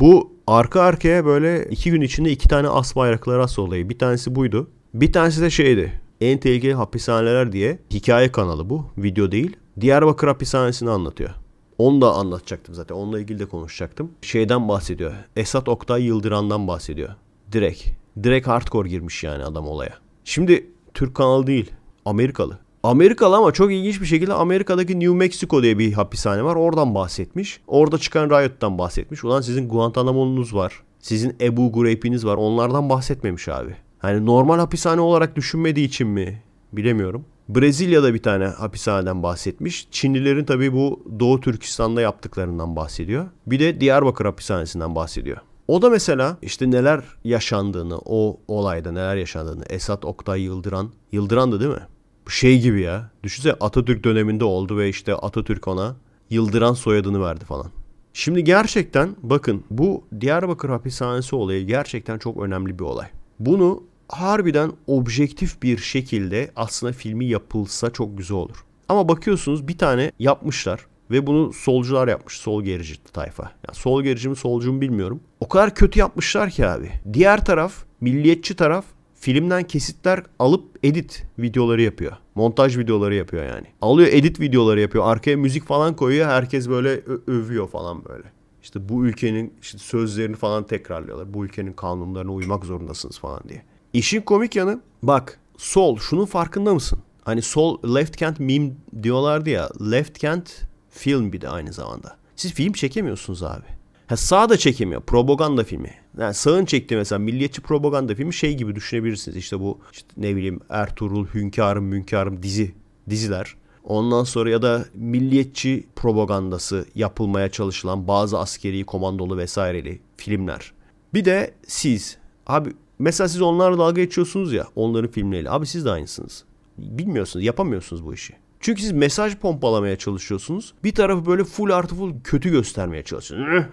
Bu arka arkaya böyle iki gün içinde iki tane as bayraklı as olayı. Bir tanesi buydu. Bir tanesi de şeydi. En tehlikeli hapishaneler diye hikaye kanalı bu. Video değil. Diyarbakır hapishanesini anlatıyor. Onu da anlatacaktım zaten. Onunla ilgili de konuşacaktım. Şeyden bahsediyor. Esat Oktay Yıldıran'dan bahsediyor. Direkt. Direkt hardcore girmiş yani adam olaya. Şimdi Türk kanalı değil. Amerikalı. Amerikalı ama çok ilginç bir şekilde Amerika'daki New Mexico diye bir hapishane var. Oradan bahsetmiş. Orada çıkan riot'tan bahsetmiş. Ulan sizin Guantanamo'nuz var. Sizin Ebu Gureyb'iniz var. Onlardan bahsetmemiş abi. Hani normal hapishane olarak düşünmediği için mi bilemiyorum. Brezilya'da bir tane hapishaneden bahsetmiş. Çinlilerin tabii bu Doğu Türkistan'da yaptıklarından bahsediyor. Bir de Diyarbakır hapishanesinden bahsediyor. O da mesela işte neler yaşandığını, o olayda neler yaşandığını Esat Oktay Yıldıran, Yıldıran'dı değil mi? şey gibi ya. Düşünsene Atatürk döneminde oldu ve işte Atatürk ona Yıldıran soyadını verdi falan. Şimdi gerçekten bakın bu Diyarbakır hapishanesi olayı gerçekten çok önemli bir olay. Bunu harbiden objektif bir şekilde aslında filmi yapılsa çok güzel olur. Ama bakıyorsunuz bir tane yapmışlar ve bunu solcular yapmış. Sol gerici tayfa. Yani sol gerici mi solcu mu bilmiyorum. O kadar kötü yapmışlar ki abi. Diğer taraf, milliyetçi taraf filmden kesitler alıp edit videoları yapıyor. Montaj videoları yapıyor yani. Alıyor edit videoları yapıyor. Arkaya müzik falan koyuyor. Herkes böyle övüyor falan böyle. İşte bu ülkenin işte sözlerini falan tekrarlıyorlar. Bu ülkenin kanunlarına uymak zorundasınız falan diye. İşin komik yanı bak sol şunun farkında mısın? Hani sol left kent meme diyorlardı ya. Left kent film bir de aynı zamanda. Siz film çekemiyorsunuz abi. Ha, sağ da çekemiyor. Propaganda filmi. Yani sağın çekti mesela milliyetçi propaganda filmi şey gibi düşünebilirsiniz. İşte bu işte ne bileyim Ertuğrul, Hünkarım, Münkarım dizi. Diziler. Ondan sonra ya da milliyetçi propagandası yapılmaya çalışılan bazı askeri, komandolu vesaireli filmler. Bir de siz. Abi mesela siz onlarla dalga geçiyorsunuz ya onların filmleriyle. Abi siz de aynısınız. Bilmiyorsunuz, yapamıyorsunuz bu işi. Çünkü siz mesaj pompalamaya çalışıyorsunuz. Bir tarafı böyle full artı full kötü göstermeye çalışıyorsunuz.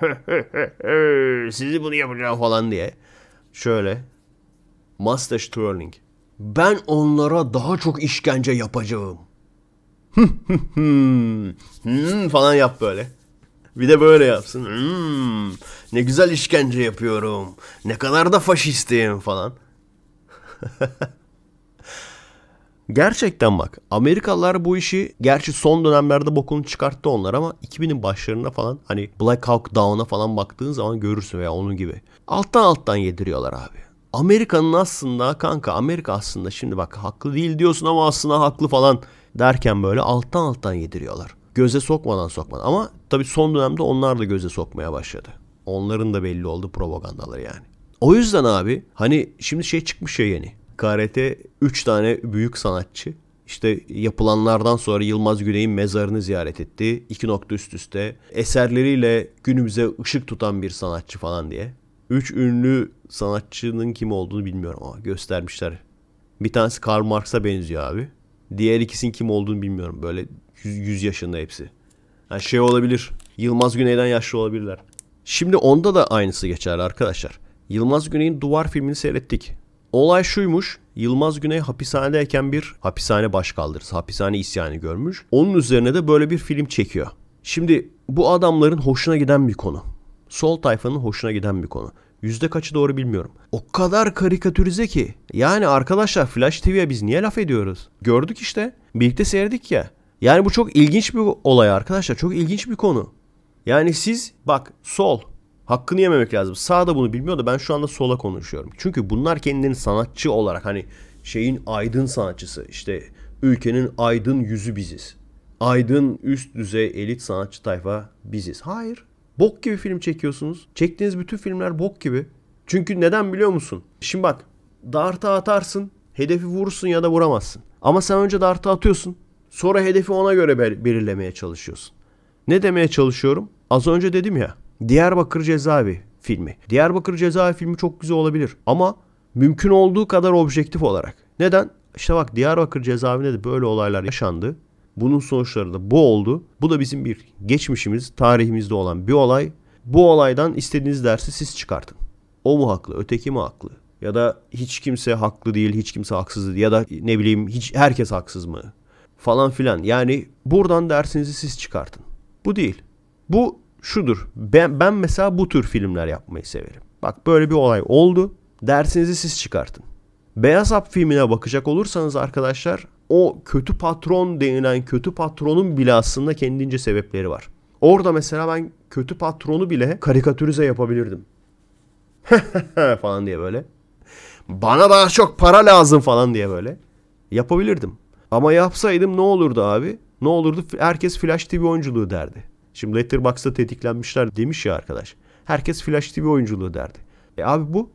Sizi bunu yapacağım falan diye. Şöyle. Mustache twirling. Ben onlara daha çok işkence yapacağım. Hmm, falan yap böyle. Bir de böyle yapsın. Hmm, ne güzel işkence yapıyorum. Ne kadar da faşistim falan. Gerçekten bak Amerikalılar bu işi gerçi son dönemlerde bokunu çıkarttı onlar ama 2000'in başlarında falan hani Black Hawk Down'a falan baktığın zaman görürsün veya onun gibi. Alttan alttan yediriyorlar abi. Amerika'nın aslında kanka Amerika aslında şimdi bak haklı değil diyorsun ama aslında haklı falan derken böyle alttan alttan yediriyorlar. Göze sokmadan sokmadan ama tabii son dönemde onlar da göze sokmaya başladı. Onların da belli oldu propagandaları yani. O yüzden abi hani şimdi şey çıkmış ya yeni. KRT 3 tane büyük sanatçı işte yapılanlardan sonra Yılmaz Güney'in mezarını ziyaret etti. İki nokta üst üste. Eserleriyle günümüze ışık tutan bir sanatçı falan diye. Üç ünlü sanatçının kim olduğunu bilmiyorum ama göstermişler. Bir tanesi Karl Marx'a benziyor abi. Diğer ikisinin kim olduğunu bilmiyorum. Böyle 100 yaşında hepsi. Yani şey olabilir. Yılmaz Güney'den yaşlı olabilirler. Şimdi onda da aynısı geçerli arkadaşlar. Yılmaz Güney'in Duvar filmini seyrettik. Olay şuymuş. Yılmaz Güney hapishanedeyken bir hapishane başkaldırısı, hapishane isyanı görmüş. Onun üzerine de böyle bir film çekiyor. Şimdi bu adamların hoşuna giden bir konu. Sol tayfanın hoşuna giden bir konu. Yüzde kaçı doğru bilmiyorum. O kadar karikatürize ki. Yani arkadaşlar Flash TV'ye biz niye laf ediyoruz? Gördük işte. Birlikte seyredik ya. Yani bu çok ilginç bir olay arkadaşlar. Çok ilginç bir konu. Yani siz bak sol hakkını yememek lazım. Sağ da bunu bilmiyor da ben şu anda sola konuşuyorum. Çünkü bunlar kendilerini sanatçı olarak hani şeyin aydın sanatçısı işte ülkenin aydın yüzü biziz. Aydın üst düzey elit sanatçı tayfa biziz. Hayır. Bok gibi film çekiyorsunuz. Çektiğiniz bütün filmler bok gibi. Çünkü neden biliyor musun? Şimdi bak dartı atarsın. Hedefi vurursun ya da vuramazsın. Ama sen önce dartı atıyorsun. Sonra hedefi ona göre belirlemeye çalışıyorsun. Ne demeye çalışıyorum? Az önce dedim ya. Diyarbakır Cezaevi filmi. Diyarbakır Cezaevi filmi çok güzel olabilir ama mümkün olduğu kadar objektif olarak. Neden? İşte bak Diyarbakır cezaevinde de böyle olaylar yaşandı. Bunun sonuçları da bu oldu. Bu da bizim bir geçmişimiz, tarihimizde olan bir olay. Bu olaydan istediğiniz dersi siz çıkartın. O mu haklı, öteki mi haklı? Ya da hiç kimse haklı değil, hiç kimse haksız değil. Ya da ne bileyim hiç herkes haksız mı? Falan filan. Yani buradan dersinizi siz çıkartın. Bu değil. Bu şudur. Ben, ben mesela bu tür filmler yapmayı severim. Bak böyle bir olay oldu. Dersinizi siz çıkartın. Beyaz Hap filmine bakacak olursanız arkadaşlar o kötü patron denilen kötü patronun bile aslında kendince sebepleri var. Orada mesela ben kötü patronu bile karikatürize yapabilirdim. falan diye böyle. Bana daha çok para lazım falan diye böyle. Yapabilirdim. Ama yapsaydım ne olurdu abi? Ne olurdu? Herkes Flash TV oyunculuğu derdi. Şimdi Letterboxd'da tetiklenmişler demiş ya arkadaş. Herkes Flash TV oyunculuğu derdi. E abi bu.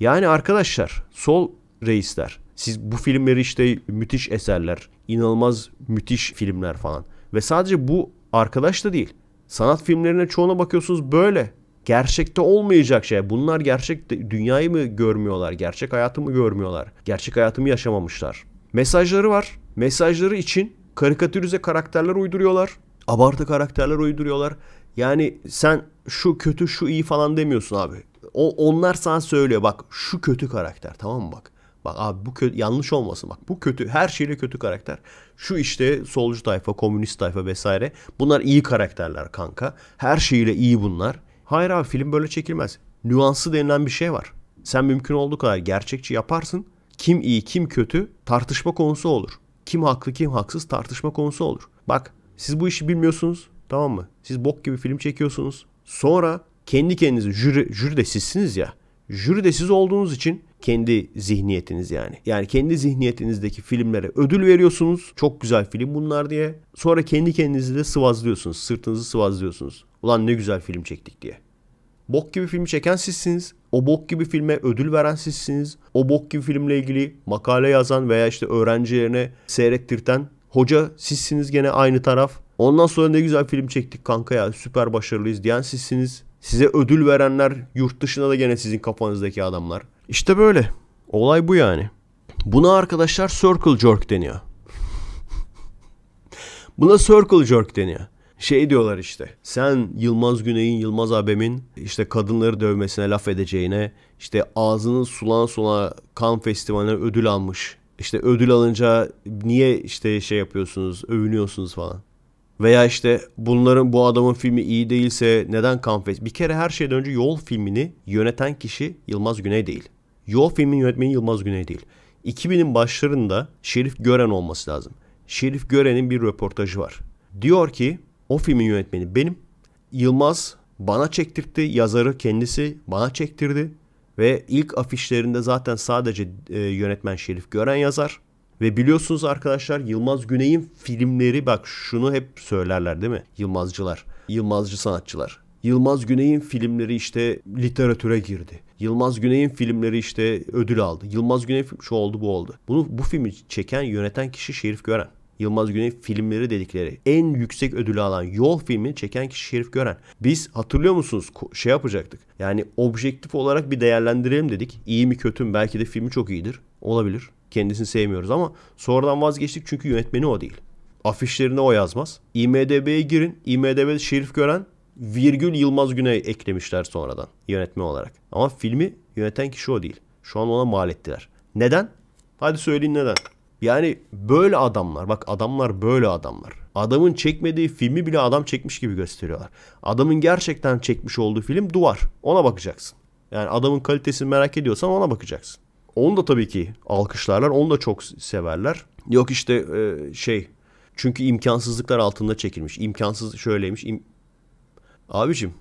Yani arkadaşlar sol reisler. Siz bu filmleri işte müthiş eserler, inanılmaz müthiş filmler falan. Ve sadece bu arkadaş da değil. Sanat filmlerine çoğuna bakıyorsunuz böyle. Gerçekte olmayacak şey. Bunlar gerçek dünyayı mı görmüyorlar? Gerçek hayatı mı görmüyorlar? Gerçek hayatımı yaşamamışlar. Mesajları var. Mesajları için karikatürize karakterler uyduruyorlar. Abartı karakterler uyduruyorlar. Yani sen şu kötü şu iyi falan demiyorsun abi. O, onlar sana söylüyor bak şu kötü karakter tamam mı bak. Bak abi bu kötü, yanlış olmasın bak bu kötü her şeyle kötü karakter. Şu işte solcu tayfa komünist tayfa vesaire bunlar iyi karakterler kanka. Her şeyle iyi bunlar. Hayır abi film böyle çekilmez. Nüansı denilen bir şey var. Sen mümkün olduğu kadar gerçekçi yaparsın. Kim iyi kim kötü tartışma konusu olur. Kim haklı kim haksız tartışma konusu olur. Bak siz bu işi bilmiyorsunuz. Tamam mı? Siz bok gibi film çekiyorsunuz. Sonra kendi kendinizi jüri, jüri de sizsiniz ya. Jüri de siz olduğunuz için kendi zihniyetiniz yani. Yani kendi zihniyetinizdeki filmlere ödül veriyorsunuz. Çok güzel film bunlar diye. Sonra kendi kendinizi de sıvazlıyorsunuz. Sırtınızı sıvazlıyorsunuz. Ulan ne güzel film çektik diye. Bok gibi film çeken sizsiniz. O bok gibi filme ödül veren sizsiniz. O bok gibi filmle ilgili makale yazan veya işte öğrencilerine seyrettirten Hoca sizsiniz gene aynı taraf. Ondan sonra ne güzel film çektik kanka ya süper başarılıyız diyen sizsiniz. Size ödül verenler yurt dışında da gene sizin kafanızdaki adamlar. İşte böyle. Olay bu yani. Buna arkadaşlar circle jerk deniyor. Buna circle jerk deniyor. Şey diyorlar işte. Sen Yılmaz Güney'in, Yılmaz Abemin işte kadınları dövmesine laf edeceğine, işte ağzının sulan sula kan festivaline ödül almış işte ödül alınca niye işte şey yapıyorsunuz, övünüyorsunuz falan. Veya işte bunların bu adamın filmi iyi değilse neden Cannes Bir kere her şeyden önce Yol filmini yöneten kişi Yılmaz Güney değil. Yol filminin yönetmeni Yılmaz Güney değil. 2000'in başlarında Şerif Gören olması lazım. Şerif Gören'in bir röportajı var. Diyor ki o filmin yönetmeni benim. Yılmaz bana çektirtti. Yazarı kendisi bana çektirdi. Ve ilk afişlerinde zaten sadece e, yönetmen Şerif Gören yazar. Ve biliyorsunuz arkadaşlar Yılmaz Güney'in filmleri bak şunu hep söylerler değil mi? Yılmazcılar, Yılmazcı sanatçılar. Yılmaz Güney'in filmleri işte literatüre girdi. Yılmaz Güney'in filmleri işte ödül aldı. Yılmaz Güney film şu oldu bu oldu. Bunu bu filmi çeken yöneten kişi Şerif Gören. Yılmaz Güney filmleri dedikleri en yüksek ödülü alan Yol filmini çeken kişi Şerif Gören. Biz hatırlıyor musunuz şey yapacaktık. Yani objektif olarak bir değerlendirelim dedik. İyi mi kötü mü belki de filmi çok iyidir. Olabilir. Kendisini sevmiyoruz ama sonradan vazgeçtik çünkü yönetmeni o değil. Afişlerine o yazmaz. IMDB'ye girin. IMDB'de Şerif Gören virgül Yılmaz Güney eklemişler sonradan yönetme olarak. Ama filmi yöneten kişi o değil. Şu an ona mal ettiler. Neden? Hadi söyleyin neden. Yani böyle adamlar bak adamlar böyle adamlar. Adamın çekmediği filmi bile adam çekmiş gibi gösteriyorlar. Adamın gerçekten çekmiş olduğu film Duvar. Ona bakacaksın. Yani adamın kalitesini merak ediyorsan ona bakacaksın. Onu da tabii ki alkışlarlar. Onu da çok severler. Yok işte e, şey çünkü imkansızlıklar altında çekilmiş. İmkansız şöyleymiş. Im... Abicim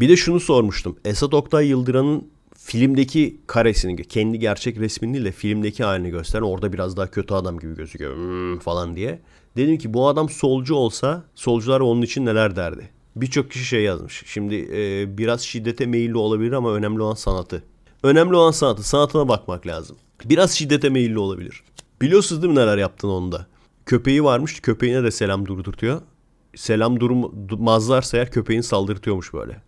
Bir de şunu sormuştum. Esat Oktay Yıldıran'ın filmdeki karesini, kendi gerçek resminiyle filmdeki halini gösteren orada biraz daha kötü adam gibi gözüküyor hmm, falan diye. Dedim ki bu adam solcu olsa solcular onun için neler derdi? Birçok kişi şey yazmış. Şimdi e, biraz şiddete meyilli olabilir ama önemli olan sanatı. Önemli olan sanatı. Sanatına bakmak lazım. Biraz şiddete meyilli olabilir. Biliyorsunuz değil mi neler yaptın onda? Köpeği varmış. Köpeğine de selam durdurtuyor. Selam durmazlarsa eğer köpeğin saldırtıyormuş böyle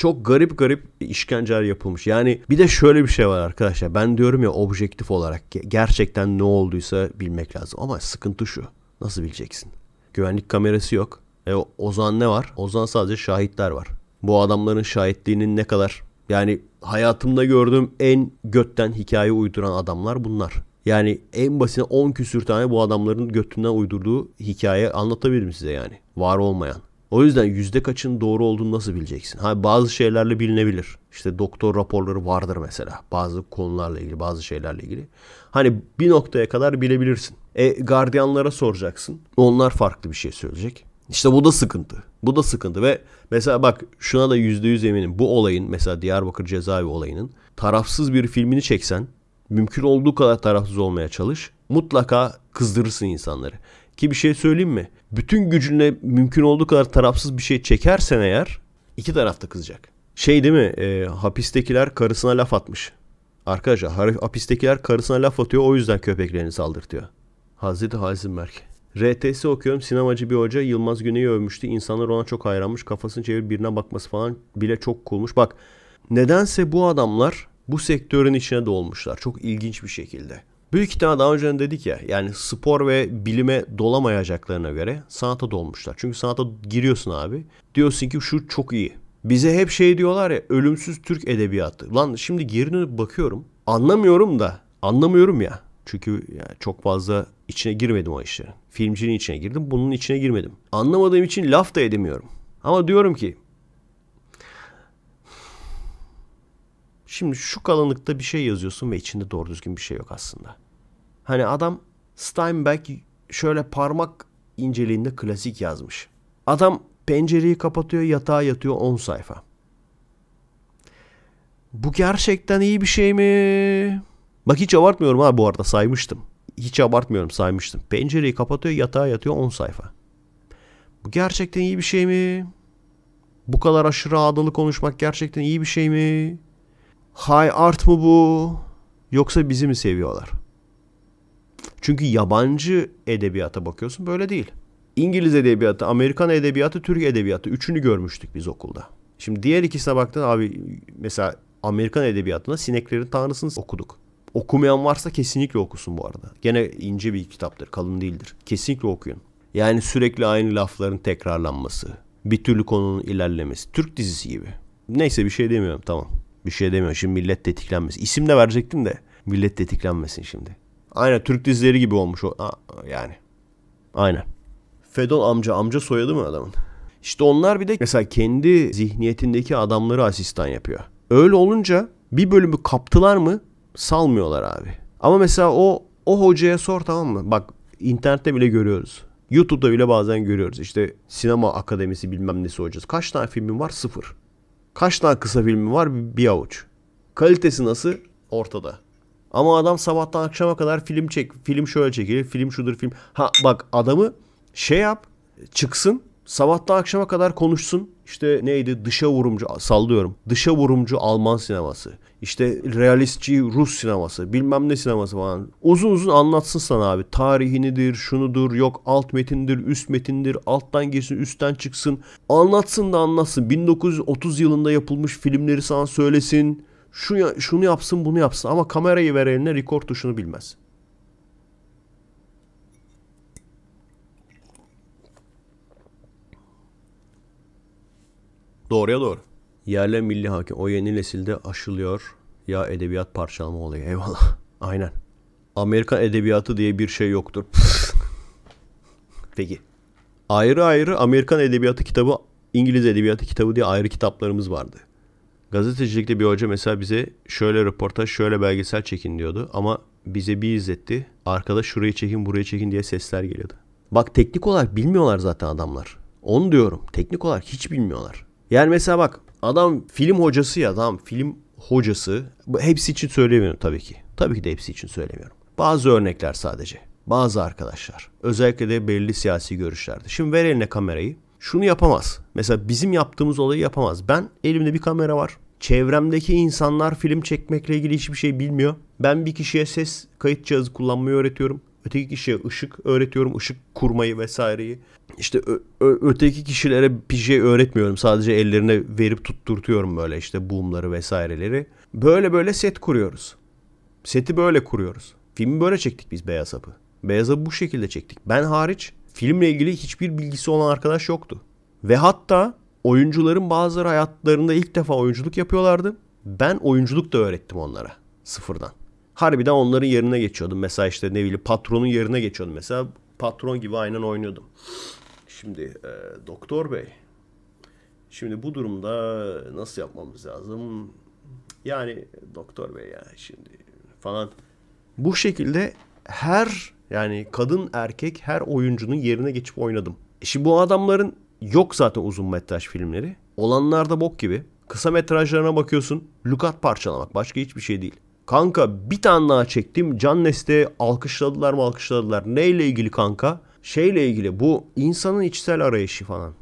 çok garip garip işkenceler yapılmış. Yani bir de şöyle bir şey var arkadaşlar. Ben diyorum ya objektif olarak gerçekten ne olduysa bilmek lazım. Ama sıkıntı şu. Nasıl bileceksin? Güvenlik kamerası yok. E Ozan ne var? Ozan sadece şahitler var. Bu adamların şahitliğinin ne kadar yani hayatımda gördüğüm en götten hikaye uyduran adamlar bunlar. Yani en basitine 10 küsür tane bu adamların götünden uydurduğu hikaye anlatabilirim size yani. Var olmayan. O yüzden yüzde kaçın doğru olduğunu nasıl bileceksin? Ha bazı şeylerle bilinebilir. İşte doktor raporları vardır mesela. Bazı konularla ilgili, bazı şeylerle ilgili. Hani bir noktaya kadar bilebilirsin. E gardiyanlara soracaksın. Onlar farklı bir şey söyleyecek. İşte bu da sıkıntı. Bu da sıkıntı ve mesela bak şuna da yüzde yüz eminim. Bu olayın mesela Diyarbakır cezaevi olayının tarafsız bir filmini çeksen mümkün olduğu kadar tarafsız olmaya çalış. Mutlaka kızdırırsın insanları. Ki bir şey söyleyeyim mi? Bütün gücünle mümkün olduğu kadar tarafsız bir şey çekersen eğer iki tarafta kızacak. Şey değil mi? E, hapistekiler karısına laf atmış. Arkadaşlar hapistekiler karısına laf atıyor o yüzden köpeklerini saldırtıyor. Hazreti Heisenberg. RTS okuyorum. Sinemacı bir hoca Yılmaz Güney'i övmüştü. İnsanlar ona çok hayranmış. Kafasını çevir birine bakması falan bile çok coolmuş. Bak nedense bu adamlar bu sektörün içine dolmuşlar. Çok ilginç bir şekilde. Büyük ihtimal daha önce dedik ya yani spor ve bilime dolamayacaklarına göre sanata dolmuşlar. Çünkü sanata giriyorsun abi diyorsun ki şu çok iyi. Bize hep şey diyorlar ya ölümsüz Türk edebiyatı. Lan şimdi geri dönüp bakıyorum anlamıyorum da anlamıyorum ya. Çünkü yani çok fazla içine girmedim o işlerin. Filmcinin içine girdim bunun içine girmedim. Anlamadığım için laf da edemiyorum. Ama diyorum ki Şimdi şu kalınlıkta bir şey yazıyorsun ve içinde doğru düzgün bir şey yok aslında. Hani adam Steinbeck şöyle parmak inceliğinde klasik yazmış. Adam pencereyi kapatıyor yatağa yatıyor 10 sayfa. Bu gerçekten iyi bir şey mi? Bak hiç abartmıyorum ha bu arada saymıştım. Hiç abartmıyorum saymıştım. Pencereyi kapatıyor yatağa yatıyor 10 sayfa. Bu gerçekten iyi bir şey mi? Bu kadar aşırı adalı konuşmak gerçekten iyi bir şey mi? high art mı bu yoksa bizi mi seviyorlar? Çünkü yabancı edebiyata bakıyorsun böyle değil. İngiliz edebiyatı, Amerikan edebiyatı, Türk edebiyatı üçünü görmüştük biz okulda. Şimdi diğer ikisine baktın abi mesela Amerikan edebiyatına sineklerin tanrısını okuduk. Okumayan varsa kesinlikle okusun bu arada. Gene ince bir kitaptır, kalın değildir. Kesinlikle okuyun. Yani sürekli aynı lafların tekrarlanması, bir türlü konunun ilerlemesi. Türk dizisi gibi. Neyse bir şey demiyorum tamam. Bir şey demiyor. Şimdi millet tetiklenmesin. İsim de verecektim de millet tetiklenmesin şimdi. Aynen Türk dizileri gibi olmuş o. Aa, yani. Aynen. Fedon amca amca soyadı mı adamın? İşte onlar bir de mesela kendi zihniyetindeki adamları asistan yapıyor. Öyle olunca bir bölümü kaptılar mı salmıyorlar abi. Ama mesela o o hocaya sor tamam mı? Bak internette bile görüyoruz. YouTube'da bile bazen görüyoruz. İşte sinema akademisi bilmem nesi hocası. Kaç tane filmin var? Sıfır. Kaç tane kısa filmi var? Bir avuç. Kalitesi nasıl? Ortada. Ama adam sabahtan akşama kadar film çek. Film şöyle çekilir. Film şudur film. Ha bak adamı şey yap. Çıksın. Sabahtan akşama kadar konuşsun. İşte neydi? Dışa vurumcu sallıyorum. Dışa vurumcu Alman sineması işte realistçi Rus sineması bilmem ne sineması falan uzun uzun anlatsın sana abi tarihinidir şunudur yok alt metindir üst metindir alttan girsin üstten çıksın anlatsın da anlatsın 1930 yılında yapılmış filmleri sana söylesin şu şunu yapsın bunu yapsın ama kamerayı ver eline rekor tuşunu bilmez. Doğruya doğru yerli milli hakim o yeni nesilde aşılıyor ya edebiyat parçalama olayı eyvallah aynen. Amerikan edebiyatı diye bir şey yoktur. Peki. Ayrı ayrı Amerikan edebiyatı kitabı, İngiliz edebiyatı kitabı diye ayrı kitaplarımız vardı. Gazetecilikte bir hoca mesela bize şöyle röportaj, şöyle belgesel çekin diyordu ama bize bir izletti. Arkada şurayı çekin, burayı çekin diye sesler geliyordu. Bak teknik olarak bilmiyorlar zaten adamlar. Onu diyorum. Teknik olarak hiç bilmiyorlar. Yani mesela bak adam film hocası ya adam film hocası. bu Hepsi için söylemiyorum tabii ki. Tabii ki de hepsi için söylemiyorum. Bazı örnekler sadece. Bazı arkadaşlar. Özellikle de belirli siyasi görüşlerde. Şimdi ver eline kamerayı. Şunu yapamaz. Mesela bizim yaptığımız olayı yapamaz. Ben elimde bir kamera var. Çevremdeki insanlar film çekmekle ilgili hiçbir şey bilmiyor. Ben bir kişiye ses kayıt cihazı kullanmayı öğretiyorum öteki kişiye ışık öğretiyorum. Işık kurmayı vesaireyi. İşte öteki kişilere bir şey öğretmiyorum. Sadece ellerine verip tutturtuyorum böyle işte boomları vesaireleri. Böyle böyle set kuruyoruz. Seti böyle kuruyoruz. Filmi böyle çektik biz Beyaz Hap'ı. Beyaz Hap'ı bu şekilde çektik. Ben hariç filmle ilgili hiçbir bilgisi olan arkadaş yoktu. Ve hatta oyuncuların bazıları hayatlarında ilk defa oyunculuk yapıyorlardı. Ben oyunculuk da öğrettim onlara sıfırdan harbiden onların yerine geçiyordum. Mesela işte ne bileyim patronun yerine geçiyordum. Mesela patron gibi aynen oynuyordum. Şimdi e, doktor bey. Şimdi bu durumda nasıl yapmamız lazım? Yani doktor bey ya şimdi falan. Bu şekilde her yani kadın erkek her oyuncunun yerine geçip oynadım. E, şimdi bu adamların yok zaten uzun metraj filmleri. Olanlar da bok gibi. Kısa metrajlarına bakıyorsun. Lukat parçalamak başka hiçbir şey değil. Kanka bir tane daha çektim. Can Neste alkışladılar mı alkışladılar. Neyle ilgili kanka? Şeyle ilgili bu insanın içsel arayışı falan.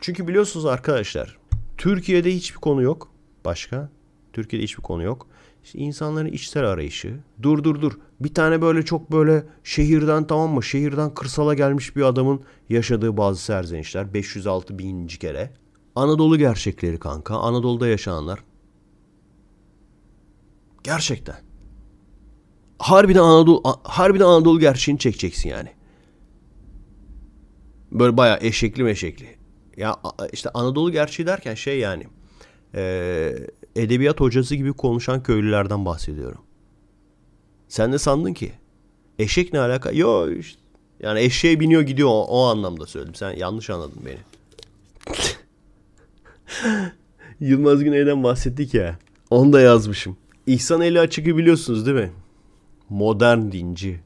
Çünkü biliyorsunuz arkadaşlar Türkiye'de hiçbir konu yok. Başka? Türkiye'de hiçbir konu yok. İşte insanların içsel arayışı. Dur dur dur. Bir tane böyle çok böyle şehirden tamam mı? Şehirden kırsala gelmiş bir adamın yaşadığı bazı serzenişler. 506 bininci kere. Anadolu gerçekleri kanka. Anadolu'da yaşananlar. Gerçekten. Harbiden Anadolu, harbiden Anadolu gerçeğini çekeceksin yani. Böyle bayağı eşekli meşekli. Ya işte Anadolu gerçeği derken şey yani. E, edebiyat hocası gibi konuşan köylülerden bahsediyorum. Sen de sandın ki. Eşek ne alaka? Yo işte. Yani eşeğe biniyor gidiyor o, o anlamda söyledim. Sen yanlış anladın beni. Yılmaz Güney'den bahsettik ya. Onu da yazmışım. İhsan Eli Açık'ı biliyorsunuz değil mi? Modern dinci.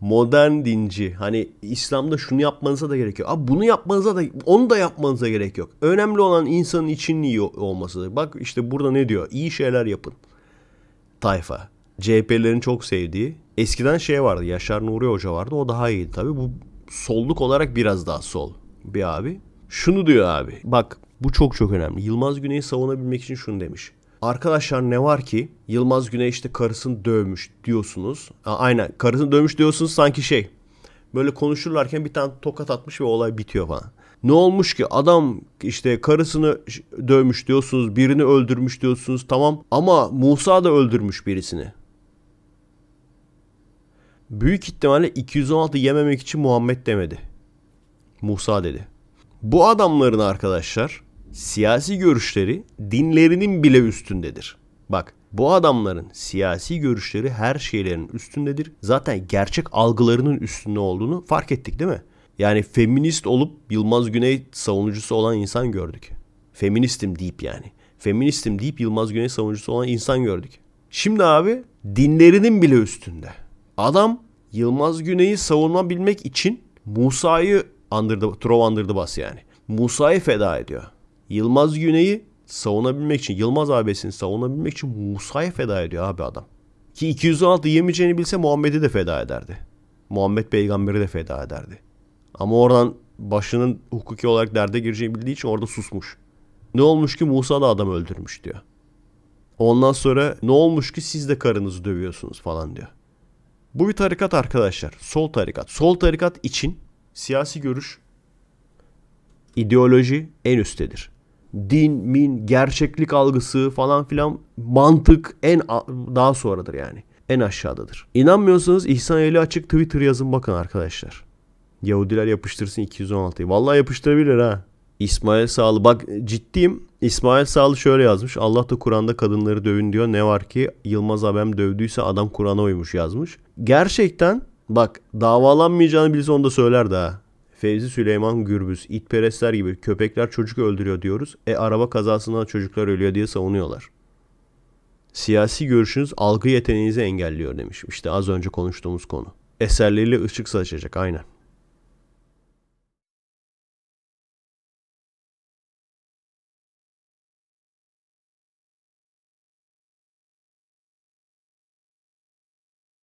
Modern dinci. Hani İslam'da şunu yapmanıza da gerek yok. Abi bunu yapmanıza da onu da yapmanıza gerek yok. Önemli olan insanın için iyi olması. Bak işte burada ne diyor? İyi şeyler yapın. Tayfa. CHP'lerin çok sevdiği. Eskiden şey vardı. Yaşar Nuri Hoca vardı. O daha iyiydi tabii. Bu solluk olarak biraz daha sol bir abi. Şunu diyor abi. Bak bu çok çok önemli. Yılmaz Güney'i savunabilmek için şunu demiş. Arkadaşlar ne var ki Yılmaz Güney işte karısını dövmüş diyorsunuz. aynen karısını dövmüş diyorsunuz sanki şey. Böyle konuşurlarken bir tane tokat atmış ve olay bitiyor falan. Ne olmuş ki adam işte karısını dövmüş diyorsunuz, birini öldürmüş diyorsunuz tamam ama Musa da öldürmüş birisini. Büyük ihtimalle 216 yememek için Muhammed demedi. Musa dedi. Bu adamların arkadaşlar siyasi görüşleri dinlerinin bile üstündedir. Bak bu adamların siyasi görüşleri her şeylerin üstündedir. Zaten gerçek algılarının üstünde olduğunu fark ettik değil mi? Yani feminist olup Yılmaz Güney savunucusu olan insan gördük. Feministim deyip yani. Feministim deyip Yılmaz Güney savunucusu olan insan gördük. Şimdi abi dinlerinin bile üstünde. Adam Yılmaz Güney'i savunabilmek için Musa'yı andırdı, Trov andırdı bas yani. Musa'yı feda ediyor. Yılmaz Güney'i savunabilmek için, Yılmaz abisini savunabilmek için Musa'ya feda ediyor abi adam. Ki 216 yemeyeceğini bilse Muhammed'i de feda ederdi. Muhammed peygamberi de feda ederdi. Ama oradan başının hukuki olarak derde gireceğini bildiği için orada susmuş. Ne olmuş ki Musa da adam öldürmüş diyor. Ondan sonra ne olmuş ki siz de karınızı dövüyorsunuz falan diyor. Bu bir tarikat arkadaşlar. Sol tarikat. Sol tarikat için siyasi görüş, ideoloji en üsttedir din, min, gerçeklik algısı falan filan mantık en daha sonradır yani. En aşağıdadır. İnanmıyorsanız İhsan Eli Açık Twitter yazın bakın arkadaşlar. Yahudiler yapıştırsın 216'yı. Vallahi yapıştırabilir ha. İsmail Sağlı bak ciddiyim. İsmail Sağlı şöyle yazmış. Allah da Kur'an'da kadınları dövün diyor. Ne var ki Yılmaz abem dövdüyse adam Kur'an'a uymuş yazmış. Gerçekten bak davalanmayacağını bilse onu da söylerdi ha. Fevzi Süleyman Gürbüz, itperestler gibi köpekler çocuk öldürüyor diyoruz. E araba kazasından çocuklar ölüyor diye savunuyorlar. Siyasi görüşünüz algı yeteneğinizi engelliyor demiş. İşte az önce konuştuğumuz konu. Eserleriyle ışık saçacak aynen.